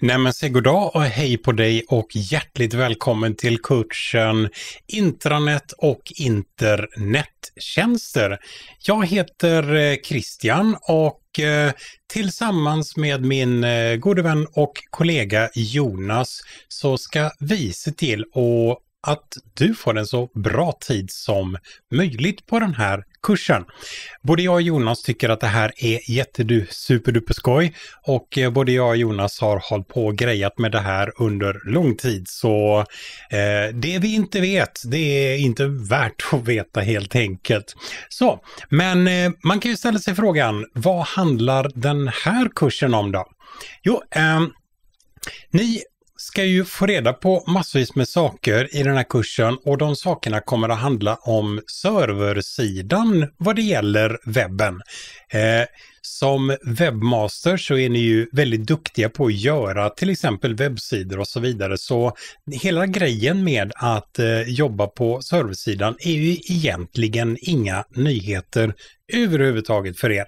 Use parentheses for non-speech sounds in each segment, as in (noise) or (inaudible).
Nej men säg goddag och hej på dig och hjärtligt välkommen till kursen Intranät och internettjänster. Jag heter eh, Christian och eh, tillsammans med min eh, gode vän och kollega Jonas så ska vi se till att att du får en så bra tid som möjligt på den här kursen. Både jag och Jonas tycker att det här är jättedu och eh, både jag och Jonas har hållit på och grejat med det här under lång tid så eh, det vi inte vet det är inte värt att veta helt enkelt. Så, men eh, man kan ju ställa sig frågan vad handlar den här kursen om då? Jo, eh, ni ska ju få reda på massvis med saker i den här kursen och de sakerna kommer att handla om serversidan vad det gäller webben. Eh, som webbmaster så är ni ju väldigt duktiga på att göra till exempel webbsidor och så vidare. Så hela grejen med att eh, jobba på servicesidan är ju egentligen inga nyheter överhuvudtaget för er.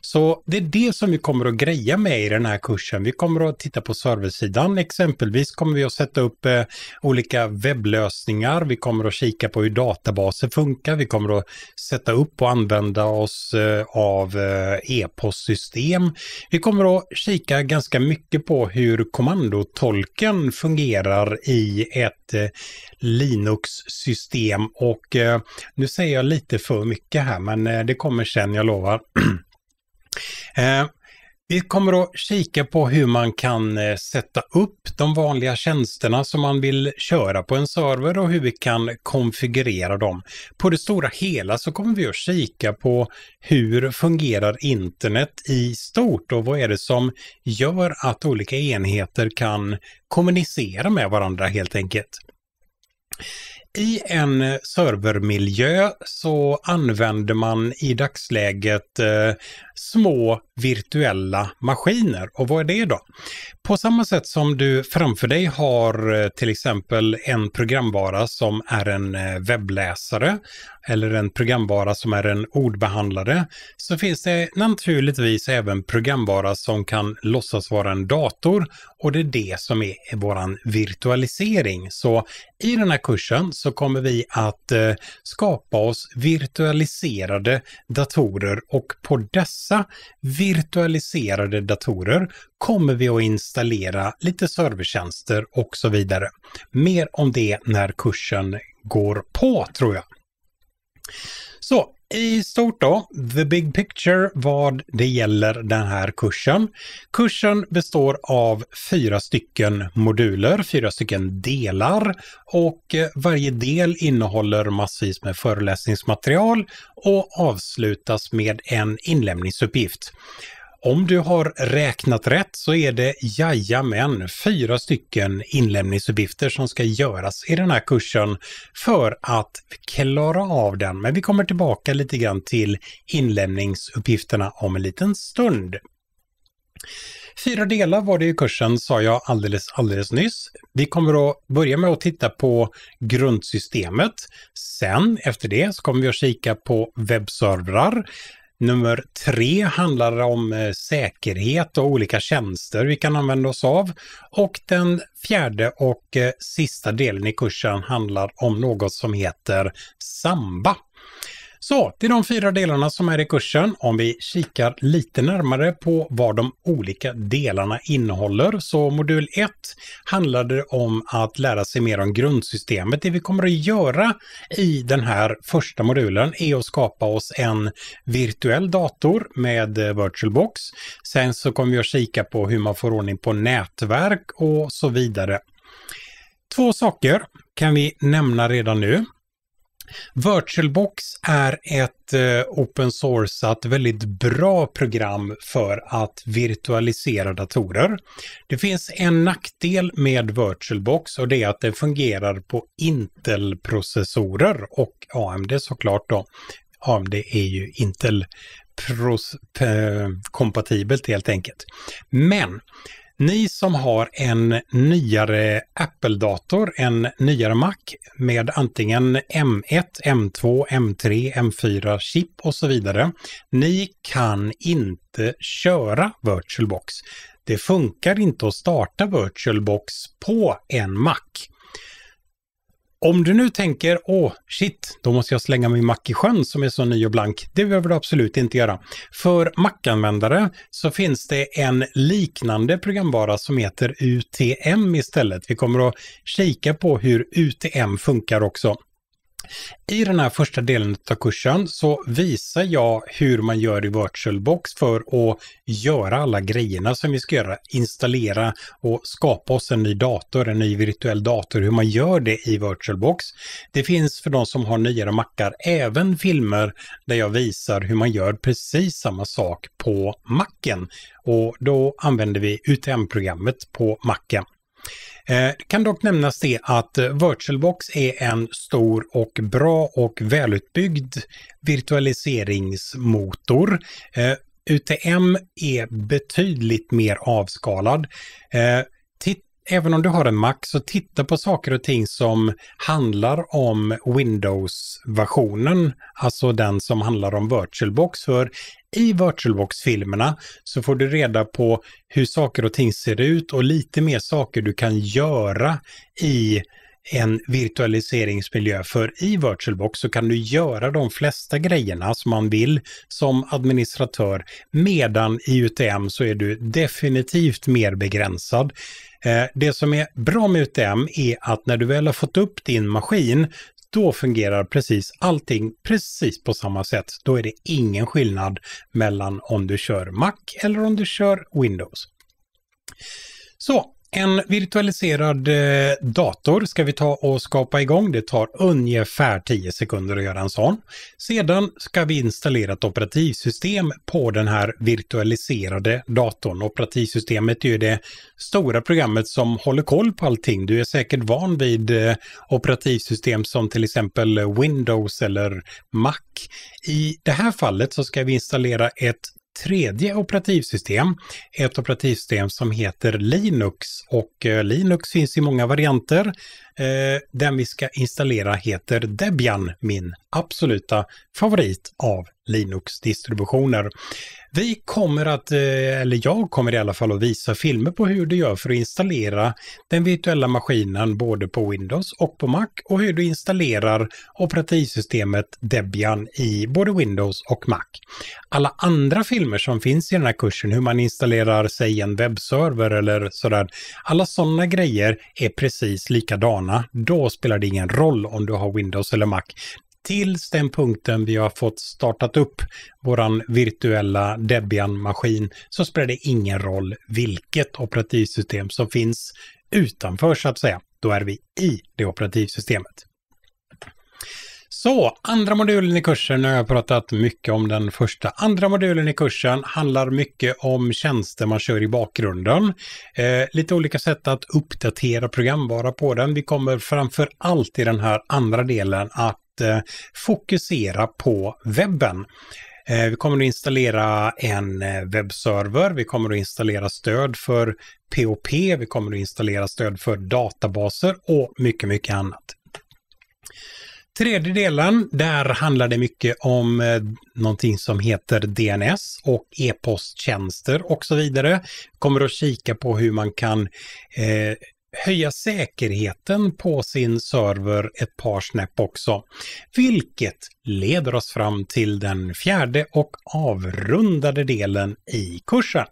Så det är det som vi kommer att greja med i den här kursen. Vi kommer att titta på servicesidan. exempelvis kommer vi att sätta upp eh, olika webblösningar. Vi kommer att kika på hur databaser funkar. Vi kommer att sätta upp och använda oss eh, av eh, e e-postsystem. Vi kommer att kika ganska mycket på hur kommandotolken fungerar i ett eh, Linux-system och eh, nu säger jag lite för mycket här men eh, det kommer sen, jag lovar. (clears throat) Vi kommer att kika på hur man kan eh, sätta upp de vanliga tjänsterna som man vill köra på en server och hur vi kan konfigurera dem. På det stora hela så kommer vi att kika på hur fungerar internet i stort och vad är det som gör att olika enheter kan kommunicera med varandra helt enkelt. I en servermiljö så använder man i dagsläget eh, små virtuella maskiner. Och vad är det då? På samma sätt som du framför dig har eh, till exempel en programvara som är en eh, webbläsare eller en programvara som är en ordbehandlare så finns det naturligtvis även programvara som kan låtsas vara en dator och det är det som är våran virtualisering. Så i den här kursen så kommer vi att eh, skapa oss virtualiserade datorer och på dessa virtualiserade datorer kommer vi att installera lite servertjänster och så vidare. Mer om det när kursen går på tror jag. Så i stort då, the big picture vad det gäller den här kursen. Kursen består av fyra stycken moduler, fyra stycken delar och eh, varje del innehåller massvis med föreläsningsmaterial och avslutas med en inlämningsuppgift. Om du har räknat rätt så är det jajamän fyra stycken inlämningsuppgifter som ska göras i den här kursen för att klara av den. Men vi kommer tillbaka lite grann till inlämningsuppgifterna om en liten stund. Fyra delar var det i kursen sa jag alldeles, alldeles nyss. Vi kommer att börja med att titta på grundsystemet. Sen efter det så kommer vi att kika på webbservrar. Nummer tre handlar om eh, säkerhet och olika tjänster vi kan använda oss av. Och den fjärde och eh, sista delen i kursen handlar om något som heter Samba. Så, till de fyra delarna som är i kursen. Om vi kikar lite närmare på vad de olika delarna innehåller. Så modul 1 handlade om att lära sig mer om grundsystemet. Det vi kommer att göra i den här första modulen är att skapa oss en virtuell dator med eh, VirtualBox. Sen så kommer vi att kika på hur man får ordning på nätverk och så vidare. Två saker kan vi nämna redan nu. VirtualBox är ett eh, open sourceat väldigt bra program för att virtualisera datorer. Det finns en nackdel med VirtualBox och det är att det fungerar på Intel-processorer och AMD såklart då. AMD är ju Intel eh, kompatibelt helt enkelt. Men ni som har en nyare Apple-dator, en nyare Mac med antingen M1, M2, M3, M4-chip och så vidare. Ni kan inte köra VirtualBox. Det funkar inte att starta VirtualBox på en Mac. Om du nu tänker, åh, shit, då måste jag slänga min mack i sjön som är så ny och blank. Det behöver du absolut inte göra. För mackanvändare så finns det en liknande programvara som heter UTM istället. Vi kommer att kika på hur UTM funkar också. I den här första delen av kursen så visar jag hur man gör i VirtualBox för att göra alla grejerna som vi ska göra, installera och skapa oss en ny dator, en ny virtuell dator, hur man gör det i VirtualBox. Det finns för de som har nyare mackar även filmer där jag visar hur man gör precis samma sak på macken och då använder vi UTM-programmet på macken. Det eh, kan dock nämnas det att eh, VirtualBox är en stor och bra och välutbyggd virtualiseringsmotor. Eh, UTM är betydligt mer avskalad. Även om du har en Mac så titta på saker och ting som handlar om Windows-versionen, alltså den som handlar om VirtualBox. För i VirtualBox-filmerna så får du reda på hur saker och ting ser ut och lite mer saker du kan göra i en virtualiseringsmiljö. För i VirtualBox så kan du göra de flesta grejerna som man vill som administratör, medan i UTM så är du definitivt mer begränsad. Eh, det som är bra med UTM är att när du väl har fått upp din maskin då fungerar precis allting precis på samma sätt. Då är det ingen skillnad mellan om du kör Mac eller om du kör Windows. Så en virtualiserad eh, dator ska vi ta och skapa igång. Det tar ungefär 10 sekunder att göra en sån. Sedan ska vi installera ett operativsystem på den här virtualiserade datorn. Operativsystemet är ju det stora programmet som håller koll på allting. Du är säkert van vid eh, operativsystem som till exempel Windows eller Mac. I det här fallet så ska vi installera ett tredje operativsystem, ett operativsystem som heter Linux och eh, Linux finns i många varianter. Eh, den vi ska installera heter Debian, min absoluta favorit av Linux-distributioner. Vi kommer att, eh, eller jag kommer i alla fall att visa filmer på hur du gör för att installera den virtuella maskinen både på Windows och på Mac och hur du installerar operativsystemet Debian i både Windows och Mac. Alla andra filmer som finns i den här kursen, hur man installerar, sig en webbserver eller sådär, alla sådana grejer är precis likadana vana, då spelar det ingen roll om du har Windows eller Mac. Tills den punkten vi har fått startat upp våran virtuella Debian-maskin så spelar det ingen roll vilket operativsystem som finns utanför så att säga. Då är vi i det operativsystemet. Så, andra modulen i kursen, nu har jag pratat mycket om den första. Andra modulen i kursen handlar mycket om tjänster man kör i bakgrunden. Eh, lite olika sätt att uppdatera programvara på den. Vi kommer framför allt i den här andra delen att eh, fokusera på webben. Eh, vi kommer att installera en eh, webbserver, vi kommer att installera stöd för POP, vi kommer att installera stöd för databaser och mycket, mycket annat. Tredje delen, där handlar det mycket om eh, någonting som heter DNS och e-posttjänster och så vidare. Kommer att kika på hur man kan eh, höja säkerheten på sin server ett par snäpp också. Vilket leder oss fram till den fjärde och avrundade delen i kursen.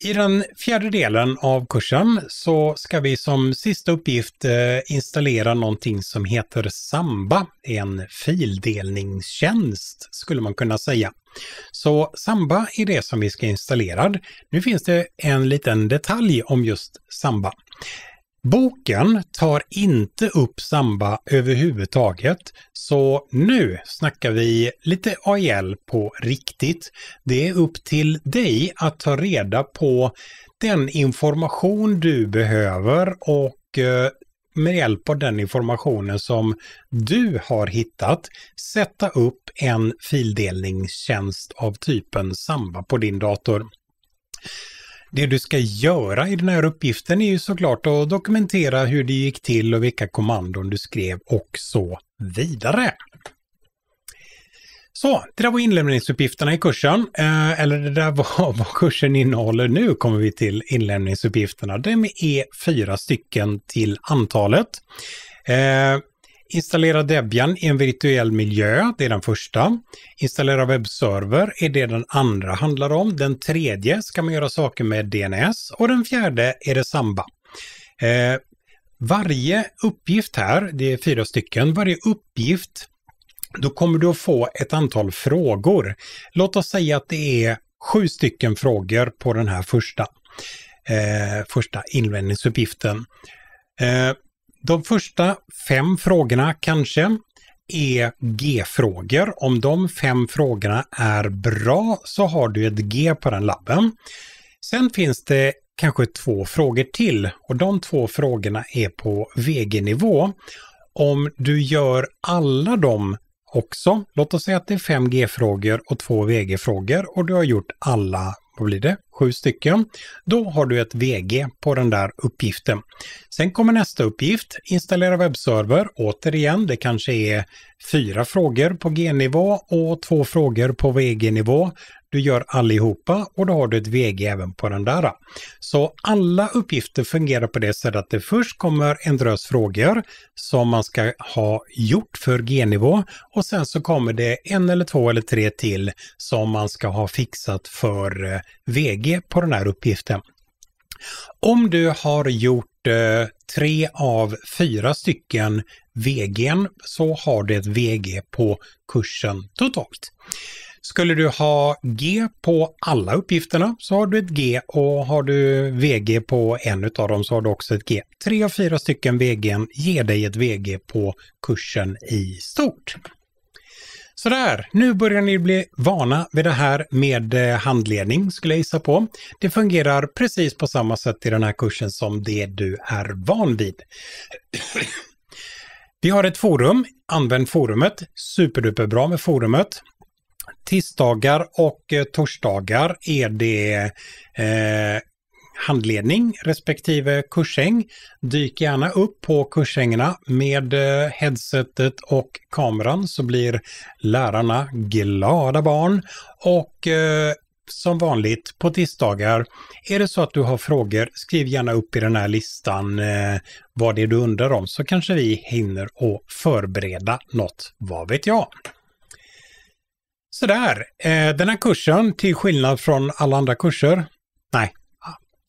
I den fjärde delen av kursen så ska vi som sista uppgift eh, installera någonting som heter Samba, en fildelningstjänst skulle man kunna säga. Så Samba är det som vi ska installera. Nu finns det en liten detalj om just Samba. Boken tar inte upp Samba överhuvudtaget, så nu snackar vi lite AIL e på riktigt. Det är upp till dig att ta reda på den information du behöver och eh, med hjälp av den informationen som du har hittat sätta upp en fildelningstjänst av typen Samba på din dator. Det du ska göra i den här uppgiften är ju såklart att dokumentera hur det gick till och vilka kommandon du skrev och så vidare. Så, det där var inlämningsuppgifterna i kursen. Eh, eller det där var (laughs) vad kursen innehåller. Nu kommer vi till inlämningsuppgifterna. De är e fyra stycken till antalet. Eh, Installera Debian i en virtuell miljö, det är den första. Installera webbserver är det den andra handlar om. Den tredje ska man göra saker med DNS och den fjärde är det Samba. Eh, varje uppgift här, det är fyra stycken, varje uppgift då kommer du att få ett antal frågor. Låt oss säga att det är sju stycken frågor på den här första, eh, första invändningsuppgiften. Eh, de första fem frågorna kanske är G-frågor. Om de fem frågorna är bra så har du ett G på den labben. Sen finns det kanske två frågor till och de två frågorna är på VG-nivå. Om du gör alla dem också, låt oss säga att det är fem G-frågor och två VG-frågor och du har gjort alla, vad blir det, sju stycken, då har du ett VG på den där uppgiften. Sen kommer nästa uppgift, installera webbserver. Återigen, det kanske är fyra frågor på G-nivå och två frågor på VG-nivå du gör allihopa och då har du ett VG även på den där. Så alla uppgifter fungerar på det sättet att det först kommer en drös frågor som man ska ha gjort för G-nivå och sen så kommer det en eller två eller tre till som man ska ha fixat för eh, VG på den här uppgiften. Om du har gjort eh, tre av fyra stycken VGn så har du ett VG på kursen totalt. Skulle du ha G på alla uppgifterna så har du ett G och har du VG på en av dem så har du också ett G. Tre av fyra stycken VG ger dig ett VG på kursen i stort. Sådär, nu börjar ni bli vana vid det här med eh, handledning skulle jag gissa på. Det fungerar precis på samma sätt i den här kursen som det du är van vid. Vi har ett forum, använd forumet, superduperbra med forumet. Tisdagar och eh, torsdagar är det eh, handledning respektive kursäng. Dyk gärna upp på kursängerna med eh, headsetet och kameran så blir lärarna glada barn. Och eh, som vanligt på tisdagar, är det så att du har frågor, skriv gärna upp i den här listan eh, vad det är du undrar om så kanske vi hinner att förbereda något, vad vet jag sådär, eh, den här kursen, till skillnad från alla andra kurser, nej,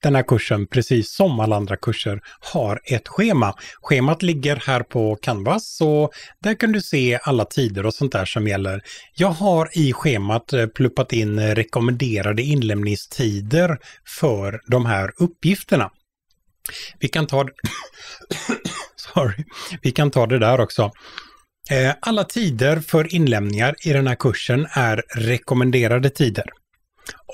den här kursen, precis som alla andra kurser, har ett schema. Schemat ligger här på Canvas så där kan du se alla tider och sånt där som gäller. Jag har i schemat eh, pluppat in rekommenderade inlämningstider för de här uppgifterna. Vi kan ta, (coughs) Sorry. Vi kan ta det där också. Eh, alla tider för inlämningar i den här kursen är rekommenderade tider.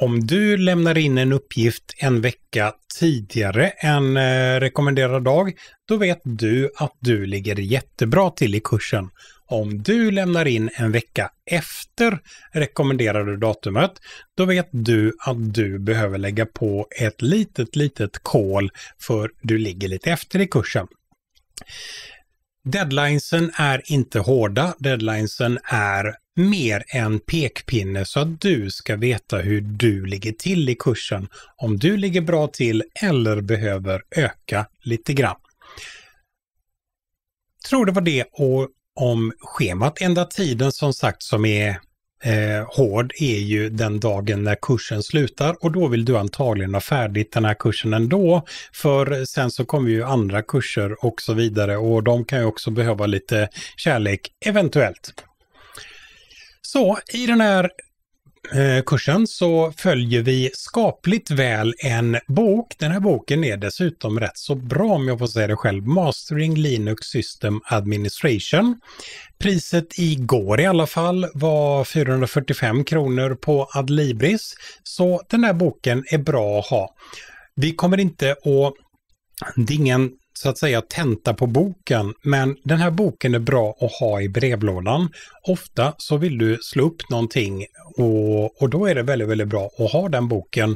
Om du lämnar in en uppgift en vecka tidigare än eh, rekommenderad dag, då vet du att du ligger jättebra till i kursen. Om du lämnar in en vecka efter rekommenderade datumet, då vet du att du behöver lägga på ett litet, litet kol för du ligger lite efter i kursen. Deadlinesen är inte hårda, deadlinesen är mer en pekpinne så att du ska veta hur du ligger till i kursen, om du ligger bra till eller behöver öka lite grann. Jag Tror det var det och om schemat enda tiden som sagt som är eh, hård är ju den dagen när kursen slutar och då vill du antagligen ha färdigt den här kursen ändå. För sen så kommer ju andra kurser och så vidare och de kan ju också behöva lite kärlek eventuellt. Så i den här Eh, kursen så följer vi skapligt väl en bok. Den här boken är dessutom rätt så bra om jag får säga det själv. Mastering Linux System Administration. Priset igår i alla fall var 445 kronor på Adlibris. Så den här boken är bra att ha. Vi kommer inte att det är ingen så att säga tenta på boken, men den här boken är bra att ha i brevlådan. Ofta så vill du slå upp någonting och, och då är det väldigt, väldigt bra att ha den boken.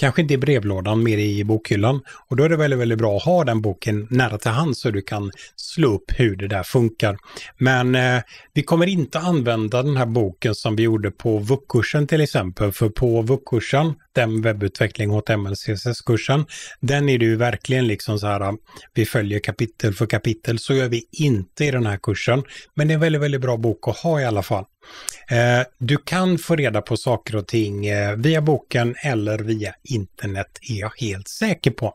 Kanske inte i brevlådan, mer i bokhyllan. Och då är det väldigt, väldigt bra att ha den boken nära till hand så du kan slå upp hur det där funkar. Men eh, vi kommer inte använda den här boken som vi gjorde på VUC-kursen till exempel, för på VUC-kursen, den webbutveckling HTML CSS-kursen, den är det ju verkligen liksom så här, eh, vi följer kapitel för kapitel. Så gör vi inte i den här kursen, men det är en väldigt, väldigt bra bok att ha i alla fall. Eh, du kan få reda på saker och ting eh, via boken eller via internet är jag helt säker på.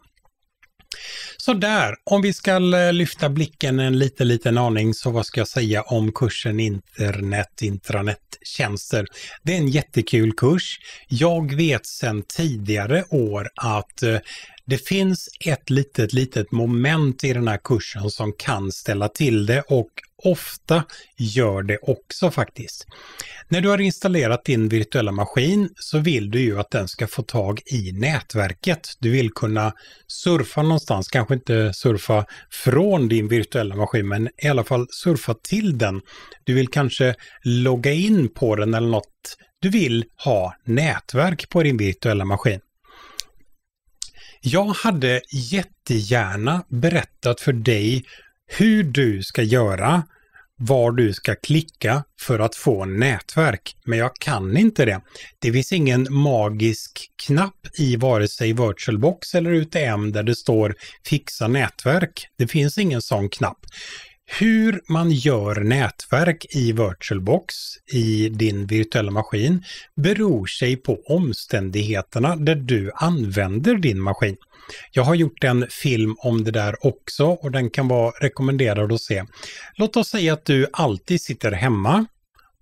Så där, om vi ska eh, lyfta blicken en liten, liten aning, så vad ska jag säga om kursen Internet, intranettjänster? Det är en jättekul kurs. Jag vet sedan tidigare år att eh, det finns ett litet, litet moment i den här kursen som kan ställa till det och ofta gör det också faktiskt. När du har installerat din virtuella maskin så vill du ju att den ska få tag i nätverket. Du vill kunna surfa någonstans, kanske inte surfa från din virtuella maskin men i alla fall surfa till den. Du vill kanske logga in på den eller något. Du vill ha nätverk på din virtuella maskin. Jag hade jättegärna berättat för dig hur du ska göra, var du ska klicka för att få nätverk. Men jag kan inte det. Det finns ingen magisk knapp i vare sig VirtualBox eller UTM där det står fixa nätverk. Det finns ingen sån knapp hur man gör nätverk i VirtualBox, i din virtuella maskin, beror sig på omständigheterna där du använder din maskin. Jag har gjort en film om det där också och den kan vara rekommenderad att se. Låt oss säga att du alltid sitter hemma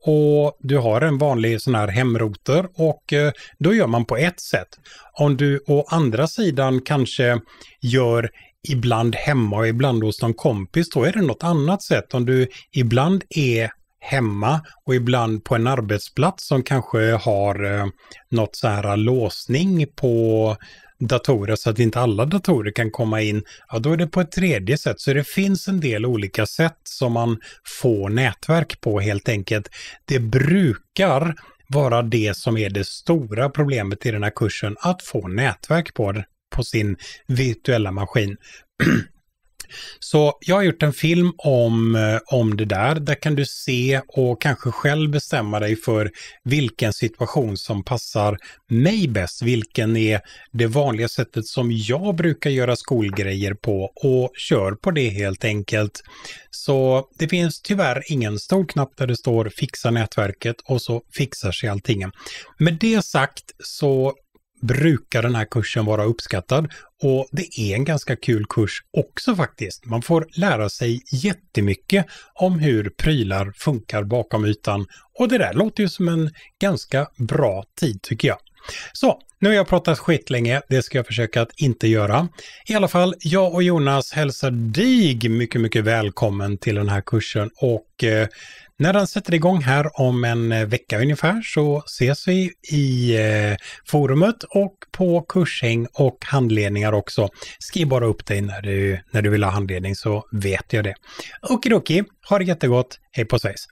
och du har en vanlig sån här hemrouter och eh, då gör man på ett sätt. Om du å andra sidan kanske gör ibland hemma och ibland hos någon kompis, då är det något annat sätt. Om du ibland är hemma och ibland på en arbetsplats som kanske har eh, något så här låsning på datorer så att inte alla datorer kan komma in, ja då är det på ett tredje sätt. Så det finns en del olika sätt som man får nätverk på helt enkelt. Det brukar vara det som är det stora problemet i den här kursen, att få nätverk på det på sin virtuella maskin. (clears throat) Så jag har gjort en film om, eh, om det där. Där kan du se och kanske själv bestämma dig för vilken situation som passar mig bäst. Vilken är det vanliga sättet som jag brukar göra skolgrejer på och kör på det helt enkelt. Så det finns tyvärr ingen stor knapp där det står fixa nätverket och så fixar sig allting. Med det sagt så brukar den här kursen vara uppskattad och det är en ganska kul kurs också faktiskt. Man får lära sig jättemycket om hur prylar funkar bakom ytan och det där låter ju som en ganska bra tid tycker jag. Så, nu har jag pratat skitlänge, det ska jag försöka att inte göra. I alla fall, jag och Jonas hälsar dig mycket, mycket välkommen till den här kursen och eh, när den sätter igång här om en eh, vecka ungefär så ses vi i eh, forumet och på kurshäng och handledningar också. Skriv bara upp dig när du, när du vill ha handledning så vet jag det. Okidoki, ha det jättegott, hej på svejs!